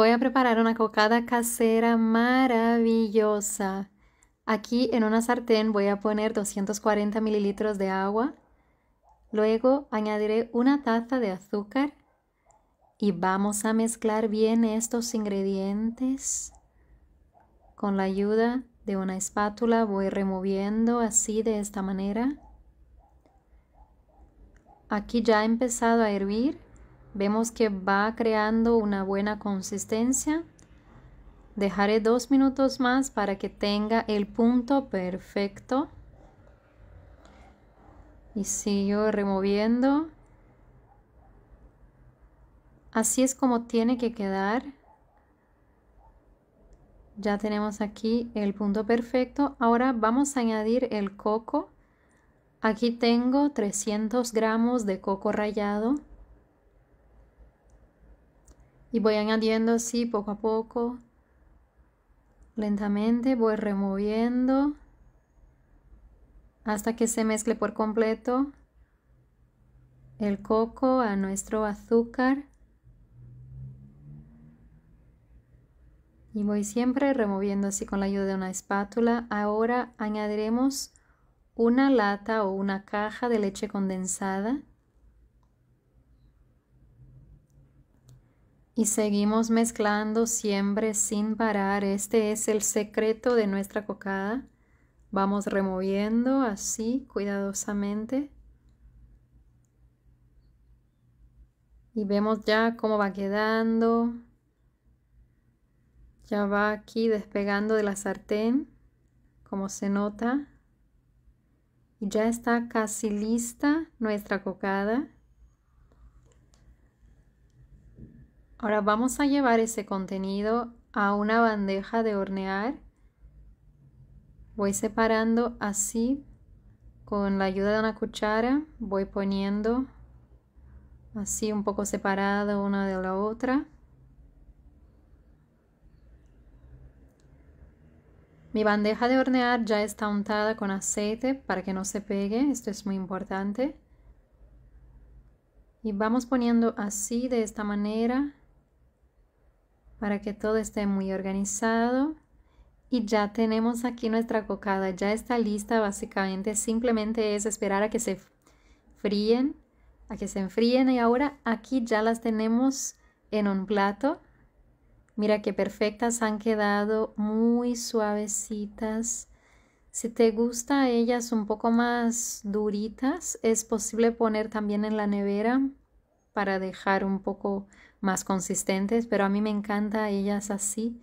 Voy a preparar una cocada casera maravillosa. Aquí en una sartén voy a poner 240 mililitros de agua. Luego añadiré una taza de azúcar y vamos a mezclar bien estos ingredientes. Con la ayuda de una espátula voy removiendo así de esta manera. Aquí ya ha empezado a hervir Vemos que va creando una buena consistencia. Dejaré dos minutos más para que tenga el punto perfecto. Y sigo removiendo. Así es como tiene que quedar. Ya tenemos aquí el punto perfecto. Ahora vamos a añadir el coco. Aquí tengo 300 gramos de coco rallado. Y voy añadiendo así poco a poco. Lentamente voy removiendo hasta que se mezcle por completo el coco a nuestro azúcar. Y voy siempre removiendo así con la ayuda de una espátula. Ahora añadiremos una lata o una caja de leche condensada. y seguimos mezclando siempre sin parar. Este es el secreto de nuestra cocada. Vamos removiendo así cuidadosamente. Y vemos ya cómo va quedando. Ya va aquí despegando de la sartén, como se nota. Y ya está casi lista nuestra cocada. Ahora vamos a llevar ese contenido a una bandeja de hornear. Voy separando así con la ayuda de una cuchara. Voy poniendo así un poco separado una de la otra. Mi bandeja de hornear ya está untada con aceite para que no se pegue, esto es muy importante. Y vamos poniendo así de esta manera para que todo esté muy organizado. Y ya tenemos aquí nuestra cocada, ya está lista básicamente, simplemente es esperar a que se fríen, a que se enfríen y ahora aquí ya las tenemos en un plato. Mira qué perfectas han quedado, muy suavecitas. Si te gusta ellas un poco más duritas, es posible poner también en la nevera para dejar un poco más consistentes, pero a mí me encanta ellas así